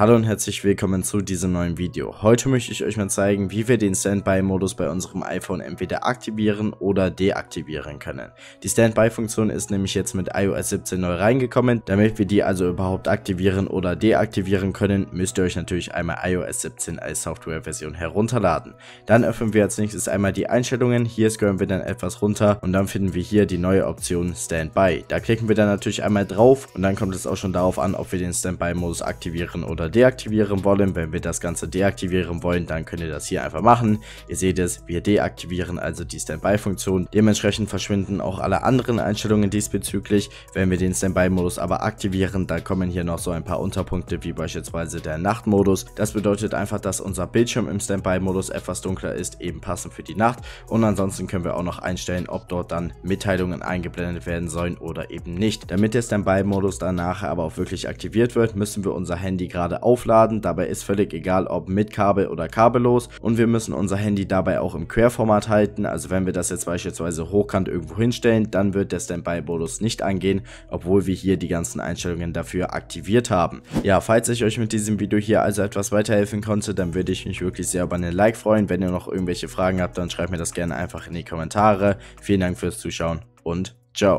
Hallo und herzlich willkommen zu diesem neuen Video. Heute möchte ich euch mal zeigen, wie wir den Standby-Modus bei unserem iPhone entweder aktivieren oder deaktivieren können. Die Standby-Funktion ist nämlich jetzt mit iOS 17 neu reingekommen. Damit wir die also überhaupt aktivieren oder deaktivieren können, müsst ihr euch natürlich einmal iOS 17 als Software-Version herunterladen. Dann öffnen wir als nächstes einmal die Einstellungen. Hier scrollen wir dann etwas runter und dann finden wir hier die neue Option Standby. Da klicken wir dann natürlich einmal drauf und dann kommt es auch schon darauf an, ob wir den Standby-Modus aktivieren oder deaktivieren wollen. Wenn wir das Ganze deaktivieren wollen, dann könnt ihr das hier einfach machen. Ihr seht es, wir deaktivieren also die Standby-Funktion. Dementsprechend verschwinden auch alle anderen Einstellungen diesbezüglich. Wenn wir den Standby-Modus aber aktivieren, dann kommen hier noch so ein paar Unterpunkte, wie beispielsweise der Nachtmodus. Das bedeutet einfach, dass unser Bildschirm im Standby-Modus etwas dunkler ist, eben passend für die Nacht. Und ansonsten können wir auch noch einstellen, ob dort dann Mitteilungen eingeblendet werden sollen oder eben nicht. Damit der Standby-Modus danach aber auch wirklich aktiviert wird, müssen wir unser Handy gerade aufladen, dabei ist völlig egal, ob mit Kabel oder kabellos und wir müssen unser Handy dabei auch im Querformat halten, also wenn wir das jetzt beispielsweise hochkant irgendwo hinstellen, dann wird der Standby-Modus nicht angehen, obwohl wir hier die ganzen Einstellungen dafür aktiviert haben. Ja, falls ich euch mit diesem Video hier also etwas weiterhelfen konnte, dann würde ich mich wirklich sehr über einen Like freuen. Wenn ihr noch irgendwelche Fragen habt, dann schreibt mir das gerne einfach in die Kommentare. Vielen Dank fürs Zuschauen und ciao.